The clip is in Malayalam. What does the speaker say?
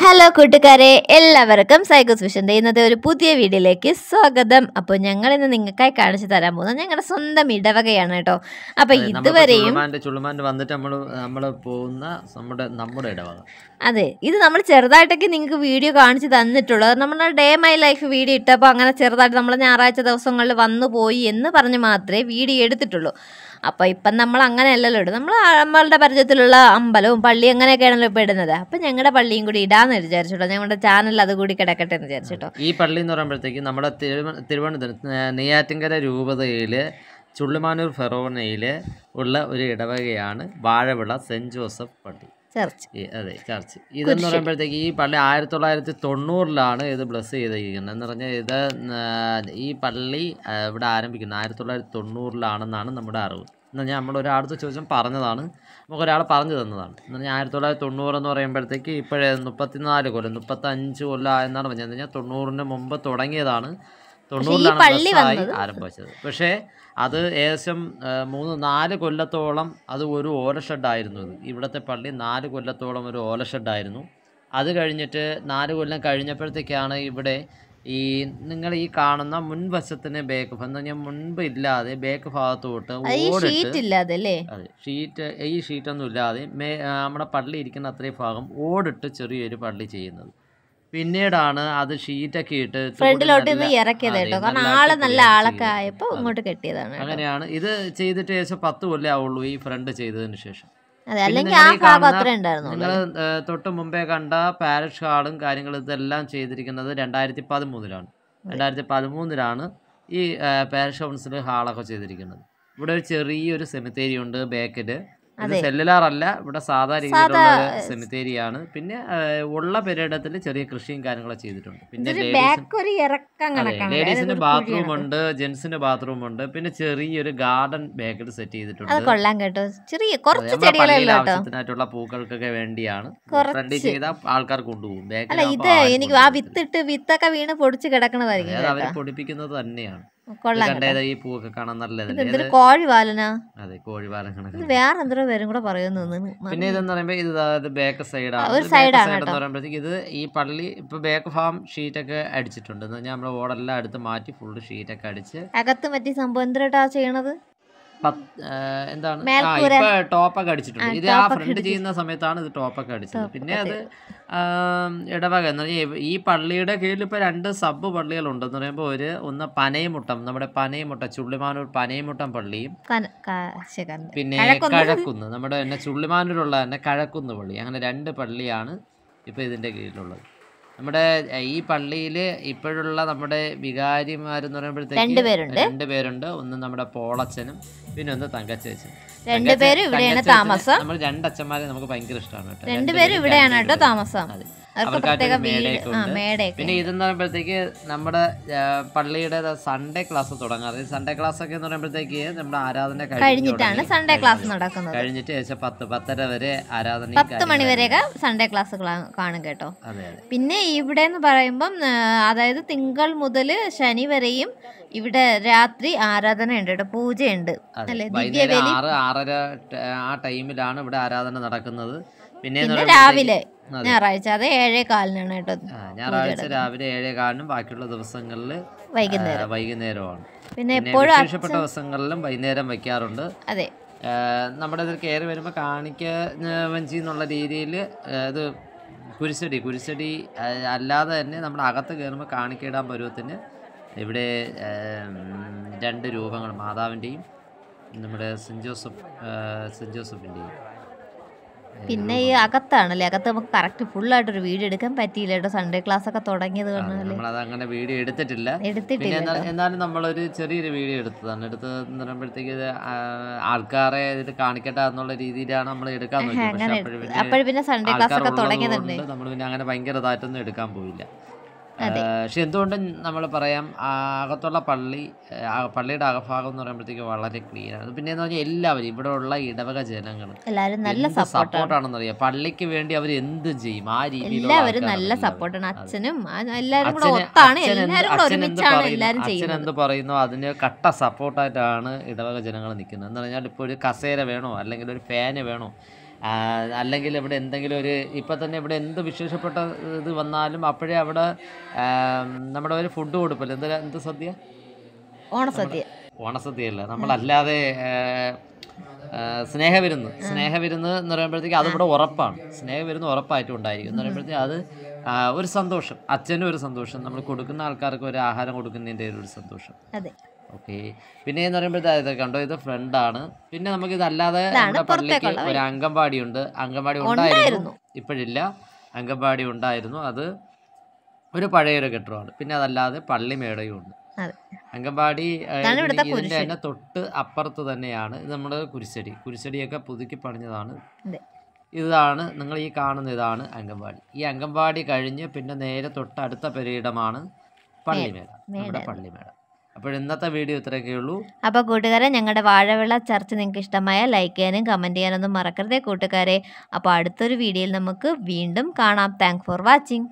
ഹലോ കൂട്ടുകാരെ എല്ലാവർക്കും സൈക്കോസ് വിഷൻ്റെ ഇന്നത്തെ ഒരു പുതിയ വീഡിയോയിലേക്ക് സ്വാഗതം അപ്പോൾ ഞങ്ങൾ ഇന്ന് നിങ്ങൾക്കായി കാണിച്ചു തരാൻ പോകുന്നത് ഞങ്ങളുടെ സ്വന്തം ഇടവകയാണ് കേട്ടോ അപ്പോൾ ഇതുവരെയും വന്നിട്ട് നമ്മൾ നമ്മൾ പോകുന്ന നമ്മുടെ നമ്മുടെ ഇടവക അതെ ഇത് നമ്മൾ ചെറുതായിട്ടൊക്കെ നിങ്ങൾക്ക് വീഡിയോ കാണിച്ചു തന്നിട്ടുള്ളത് നമ്മുടെ ഡേ മൈ ലൈഫ് വീഡിയോ ഇട്ടപ്പോൾ അങ്ങനെ ചെറുതായിട്ട് നമ്മൾ ഞായറാഴ്ച ദിവസങ്ങളിൽ വന്നു പോയി എന്ന് പറഞ്ഞ് മാത്രമേ വീഡിയോ എടുത്തിട്ടുള്ളൂ അപ്പോൾ ഇപ്പം നമ്മൾ അങ്ങനെയല്ലല്ലോ ഇടും നമ്മൾ നമ്മളുടെ പരിചയത്തിലുള്ള അമ്പലവും പള്ളി അങ്ങനെയൊക്കെയാണല്ലോ ഇപ്പോൾ ഇടുന്നത് അപ്പം ഞങ്ങളുടെ പള്ളിയും കൂടി ഇടാന്ന് വിചാരിച്ചോട്ടോ ഞങ്ങളുടെ ചാനൽ അതുകൂടി കിടക്കട്ടെ എന്ന് വിചാരിച്ചിട്ടോ ഈ പള്ളി എന്ന് പറയുമ്പോഴത്തേക്ക് നമ്മുടെ തിരുവനന്തപുരം നെയ്യാറ്റിൻകര രൂപതയിൽ ചുള്ളിമാനൂർ ഫെറോണയിൽ ഉള്ള ഒരു ഇടവകയാണ് വാഴവിള സെൻറ്റ് ജോസഫ് പള്ളി ചർച്ച് അതെ ചർച്ച് ഇതെന്ന് പറയുമ്പോഴത്തേക്ക് ഈ പള്ളി ആയിരത്തി തൊള്ളായിരത്തി തൊണ്ണൂറിലാണ് ഇത് ബ്ലസ് ചെയ്തിരിക്കുന്നത് എന്ന് പറഞ്ഞാൽ ഇത് ഈ പള്ളി ഇവിടെ ആരംഭിക്കുന്നത് ആയിരത്തി തൊള്ളായിരത്തി തൊണ്ണൂറിലാണെന്നാണ് നമ്മുടെ അറിവ് എന്ന് പറഞ്ഞാൽ നമ്മൾ ഒരാളത്ത് ചോദിച്ചാൽ പറഞ്ഞതാണ് നമുക്ക് ഒരാൾ പറഞ്ഞു തന്നതാണ് എന്ന് പറഞ്ഞാൽ ആയിരത്തി തൊള്ളായിരത്തി തൊണ്ണൂറ് എന്ന് പറയുമ്പോഴത്തേക്ക് ഇപ്പോഴേ മുപ്പത്തിനാല് കൊല്ലം മുപ്പത്തഞ്ച് കൊല്ലം എന്നാണ് പറഞ്ഞത് കഴിഞ്ഞാൽ തൊണ്ണൂറിന് മുമ്പ് തുടങ്ങിയതാണ് തൊണ്ണൂറിലാണ് ആരംഭിച്ചത് പക്ഷേ അത് ഏകദേശം മൂന്ന് നാല് കൊല്ലത്തോളം അത് ഒരു ഓല ഷെഡായിരുന്നു ഇത് ഇവിടുത്തെ പള്ളി നാല് കൊല്ലത്തോളം ഒരു ഓല ഷെഡായിരുന്നു അത് കഴിഞ്ഞിട്ട് നാല് കൊല്ലം കഴിഞ്ഞപ്പോഴത്തേക്കാണ് ഇവിടെ ഈ നിങ്ങൾ ഈ കാണുന്ന മുൻവശത്തിന് ബേക്ക് എന്ന് പറഞ്ഞാൽ മുൻപ് ഇല്ലാതെ ബേക്ക് ഭാഗത്തോട്ട് ഓടിട്ട് അതെ ഷീറ്റ് ഈ ഷീറ്റൊന്നും ഇല്ലാതെ നമ്മുടെ പള്ളി ഇരിക്കുന്ന അത്രയും ഭാഗം ഓടിട്ട് ചെറിയൊരു പള്ളി ചെയ്യുന്നത് പിന്നീടാണ് അത് ഷീറ്റൊക്കെ ഇട്ട് ഫ്രണ്ടിലോട്ട് ഇറക്കിയത് കേട്ടോ കാരണം ആള് നല്ല ആളൊക്കെ ആയപ്പോ ഇങ്ങോട്ട് കെട്ടിയതാണ് അങ്ങനെയാണ് ഇത് ചെയ്തിട്ട് ഏകദേശം പത്ത് കൊല്ലേ ആവുള്ളൂ ഈ ഫ്രണ്ട് ചെയ്തതിന് ശേഷം നിങ്ങൾ തൊട്ട് മുമ്പേ കണ്ട പാരഷ് ഹാളും കാര്യങ്ങളും ഇതെല്ലാം ചെയ്തിരിക്കുന്നത് രണ്ടായിരത്തി പതിമൂന്നിലാണ് രണ്ടായിരത്തി പതിമൂന്നിലാണ് ഈ പാരഷ് കൗൺസിൽ ഹാളൊക്കെ ചെയ്തിരിക്കുന്നത് ഇവിടെ ഒരു ചെറിയൊരു സെമിത്തേരി ഉണ്ട് ബേക്കറ്റ് ഇത് സെല്ലുലാർ അല്ല ഇവിടെ സാധാ രീതിയിലുള്ള സെമിത്തേരിയാണ് പിന്നെ ഉള്ള പെരയിടത്തിൽ ചെറിയ കൃഷിയും കാര്യങ്ങളൊക്കെ ചെയ്തിട്ടുണ്ട് പിന്നെ ലേഡീസിന് ബാത്റൂം ഉണ്ട് ജെന്റ്സിന് ബാത്റൂം ഉണ്ട് പിന്നെ ചെറിയൊരു ഗാർഡൻ ബാക്കിൽ സെറ്റ് ചെയ്തിട്ടുണ്ട് അത് കൊള്ളാം കേട്ടോ ചെറിയ കുറച്ച് ആവശ്യത്തിനായിട്ടുള്ള പൂക്കൾക്കൊക്കെ വേണ്ടിയാണ് ആൾക്കാർ കൊണ്ടുപോകും അല്ല ഇത് എനിക്ക് ആ വിത്തിട്ട് വിത്തൊക്കെ വീണ് പൊടിച്ച് കിടക്കണതായിരിക്കും അവർ പൊടിപ്പിക്കുന്നത് തന്നെയാണ് ഈ പൂവൊക്കെ കാണാൻ നല്ലത് കോഴിവാലനാ അതെ കോഴിവാലൻ കണക്ക് വേറെ എന്തോ പേരും കൂടെ പറയുന്നു പിന്നെ ഇതെന്ന് പറയുമ്പോ ഇത് അതായത് ബാക്ക് സൈഡാണ് ഒരു സൈഡാണ് എന്ന് പറയുമ്പോഴത്തേക്ക് ഇത് ഈ പള്ളി ഇപ്പൊ ബാക്ക് ഫാം ഷീറ്റ് ഒക്കെ അടിച്ചിട്ടുണ്ട് എന്ന് പറഞ്ഞാൽ നമ്മുടെ ഓടെല്ലാം എടുത്ത് മാറ്റി ഫുള്ള് ഷീറ്റ് ഒക്കെ അടിച്ച് അകത്ത് പറ്റിയ സംഭവം എന്തിനായിട്ടാ ചെയ്യണത് എന്താണ് ടോപ്പൊക്കെ അടിച്ചിട്ടുണ്ട് ഇത് ആ ഫ്രണ്ട് ചെയ്യുന്ന സമയത്താണ് ഇത് ടോപ്പൊക്കെ അടിച്ചത് പിന്നെ അത് ഇടവക എന്ന് പറഞ്ഞാൽ ഈ പള്ളിയുടെ കീഴിൽ ഇപ്പൊ രണ്ട് സബ് പള്ളികളുണ്ട് എന്ന് പറയുമ്പോൾ ഒരു ഒന്ന് പനയമുട്ടം നമ്മുടെ പനയമുട്ടം ചുള്ളിമാനൂർ പനയമുട്ടം പള്ളിയും പിന്നെ കഴക്കുന്ന് നമ്മുടെ തന്നെ ചുള്ളിമാനൂരുള്ള തന്നെ കഴക്കുന്ന് പള്ളി അങ്ങനെ രണ്ട് പള്ളിയാണ് ഇപ്പൊ ഇതിന്റെ കീഴിലുള്ളത് നമ്മുടെ ഈ പള്ളിയില് ഇപ്പോഴുള്ള നമ്മുടെ വികാരിമാരെന്ന് പറയുമ്പോഴത്തേക്ക് രണ്ടുപേരുണ്ട് പേരുണ്ട് ഒന്ന് നമ്മുടെ പോളച്ചനും പിന്നെ ഒന്ന് തങ്കച്ചേച്ചനും രണ്ടുപേരും ഇവിടെയാണ് താമസം നമ്മൾ രണ്ടച്ഛന്മാരെ നമുക്ക് ഭയങ്കര ഇഷ്ടമാണ് രണ്ടുപേരും ഇവിടെയാണ് കേട്ടോ താമസം അതെ പിന്നെ ഇതെന്ന് പറയുമ്പോഴത്തേക്ക് നമ്മുടെ പള്ളിയുടെ സൺഡേ ക്ലാസ് തുടങ്ങാറ് സൺഡേ ക്ലാസ് ഒക്കെ എന്ന് പറയുമ്പോഴത്തേക്ക് നമ്മുടെ ആരാധന കഴിഞ്ഞിട്ടാണ് സൺഡേ ക്ലാസ് നടക്കുന്നത് കഴിഞ്ഞിട്ട് ഏകദേശം പത്ത് പത്തര വരെ ആരാധന പത്ത് മണി സൺഡേ ക്ലാസ് കാണും കേട്ടോ പിന്നെ ഇവിടെ എന്ന് പറയുമ്പം അതായത് തിങ്കൾ മുതൽ ശനി വരെയും ഇവിടെ രാത്രി ആരാധന ഉണ്ട് പൂജയുണ്ട് ആറര ആ ടൈമിലാണ് ഇവിടെ ആരാധന നടക്കുന്നത് പിന്നെ രാവിലെ ഞായറാഴ്ച അത് ഏഴേ കാലിനാണ് കേട്ടോ ഞായറാഴ്ച രാവിലെ ഏഴേ കാലിനും ബാക്കിയുള്ള ദിവസങ്ങളിൽ വൈകുന്നേരം വൈകുന്നേരമാണ് പിന്നെ എപ്പോഴും വിശേഷപ്പെട്ട ദിവസങ്ങളിലും വൈകുന്നേരം വെക്കാറുണ്ട് അതെ നമ്മുടെ ഇതിൽ കയറി വരുമ്പോൾ കാണിക്ക വഞ്ചി എന്നുള്ള രീതിയിൽ ഇത് കുരിശടി കുരിശടി അല്ലാതെ തന്നെ നമ്മുടെ അകത്ത് കയറുമ്പോൾ കാണിക്കയിടാൻ പരുവത്തിന് ഇവിടെ രണ്ട് രൂപങ്ങൾ മാതാവിൻ്റെയും നമ്മുടെ സെൻറ്റ് ജോസഫ് സെൻറ്റ് ജോസഫിൻ്റെയും പിന്നെ ഈ അകത്താണല്ലേ അകത്ത് നമുക്ക് കറക്റ്റ് ഫുൾ ആയിട്ട് ഒരു വീഡിയോ എടുക്കാൻ പറ്റിയില്ല സൺഡേ ക്ലാസ് ഒക്കെ തുടങ്ങിയത് അങ്ങനെ വീഡിയോ എടുത്തിട്ടില്ല എടുത്തിട്ടില്ല എന്നാലും നമ്മളൊരു ചെറിയൊരു വീഡിയോ എടുത്തതാണ് എടുത്ത് പറയുമ്പോഴത്തേക്ക് ആൾക്കാരെ ഇത് കാണിക്കട്ടെ എന്നുള്ള രീതിയിലാണ് നമ്മൾ എടുക്കാൻ നോക്കിയത് അപ്പോഴും പിന്നെ സൺഡേ ക്ലാസ് ഒക്കെ തുടങ്ങിയതുണ്ട് നമ്മൾ പിന്നെ അങ്ങനെ ഭയങ്കര ഇതായിട്ടൊന്നും എടുക്കാൻ പോയില്ല പക്ഷെ എന്തുകൊണ്ടും നമ്മൾ പറയാം അകത്തുള്ള പള്ളി പള്ളിയുടെ അകഭാഗം എന്ന് പറയുമ്പോഴത്തേക്ക് വളരെ ക്ലീൻ ആണ് പിന്നെ എന്ന് പറഞ്ഞാൽ എല്ലാവരും ഇവിടെ ഉള്ള ഇടവക ജനങ്ങൾ എല്ലാവരും നല്ല സപ്പോർട്ടാണെന്ന് അറിയാം പള്ളിക്ക് വേണ്ടി അവർ എന്ത് ചെയ്യും ആ രീതിയിൽ എല്ലാവരും നല്ല സപ്പോർട്ടാണ് അച്ഛനും എല്ലാവരും കൂടെ എല്ലാവരും ഒരുമിച്ചാണ് എല്ലാവരും അച്ഛൻ എന്ത് പറയുന്നു അതിന് കട്ട സപ്പോർട്ടായിട്ടാണ് ഇടവക ജനങ്ങൾ നിൽക്കുന്നത് എന്ന് പറഞ്ഞാൽ ഇപ്പോൾ ഒരു കസേര വേണോ അല്ലെങ്കിൽ ഒരു ഫാന് വേണോ അല്ലെങ്കിൽ ഇവിടെ എന്തെങ്കിലും ഒരു ഇപ്പം തന്നെ ഇവിടെ എന്ത് വിശേഷപ്പെട്ട ഇത് വന്നാലും അപ്പോഴേ അവിടെ നമ്മുടെ ഒരു ഫുഡ് കൊടുപ്പല്ലോ എന്താ എന്ത് സദ്യ ഓണസദ്യ അല്ല നമ്മളല്ലാതെ സ്നേഹവിരുന്ന് സ്നേഹവിരുന്ന് എന്ന് പറയുമ്പോഴത്തേക്ക് അതിവിടെ ഉറപ്പാണ് സ്നേഹവിരുന്ന് ഉറപ്പായിട്ട് ഉണ്ടായിരിക്കും എന്ന് പറയുമ്പോഴത്തേക്ക് അത് ഒരു സന്തോഷം അച്ഛനും ഒരു സന്തോഷം നമ്മൾ കൊടുക്കുന്ന ആൾക്കാർക്ക് ഒരു ആഹാരം കൊടുക്കുന്നതിൻ്റെ ഒരു സന്തോഷം അതെ ഓക്കെ പിന്നെ എന്ന് പറയുമ്പോഴത്തെ കണ്ടോ ഇത് ഫ്രണ്ട് ആണ് പിന്നെ നമുക്ക് ഇതല്ലാതെ നമ്മുടെ പള്ളിക്ക് ഒരു അംഗൻവാടി ഉണ്ട് അംഗൻവാടി ഉണ്ടായിരുന്നു ഇപ്പോഴില്ല അംഗൻവാടി ഉണ്ടായിരുന്നു അത് ഒരു പഴയൊരു കെട്ടിടമാണ് പിന്നെ അതല്ലാതെ പള്ളി മേടയും ഉണ്ട് അംഗൻവാടി ഇതിന്റെ തന്നെ തൊട്ട് അപ്പുറത്ത് തന്നെയാണ് ഇത് നമ്മുടെ കുരിശടി കുരിശടിയൊക്കെ പുതുക്കി പണിഞ്ഞതാണ് ഇതാണ് നിങ്ങൾ ഈ കാണുന്ന ഇതാണ് അംഗൻവാടി ഈ അംഗൻവാടി കഴിഞ്ഞ് പിന്നെ നേരെ തൊട്ട് അടുത്ത പെരീടമാണ് പള്ളിമേട നമ്മുടെ പള്ളിമേട അപ്പോൾ ഇന്നത്തെ വീഡിയോ ഇത്രയൊക്കെ ഉള്ളൂ അപ്പോൾ കൂട്ടുകാരെ ഞങ്ങളുടെ വാഴവിള ചർച്ച നിങ്ങൾക്ക് ഇഷ്ടമായ ലൈക്ക് ചെയ്യാനും കമൻറ്റ് ചെയ്യാനൊന്നും മറക്കരുതേ കൂട്ടുകാരെ അപ്പോൾ അടുത്തൊരു വീഡിയോയിൽ നമുക്ക് വീണ്ടും കാണാം താങ്ക് ഫോർ വാച്ചിങ്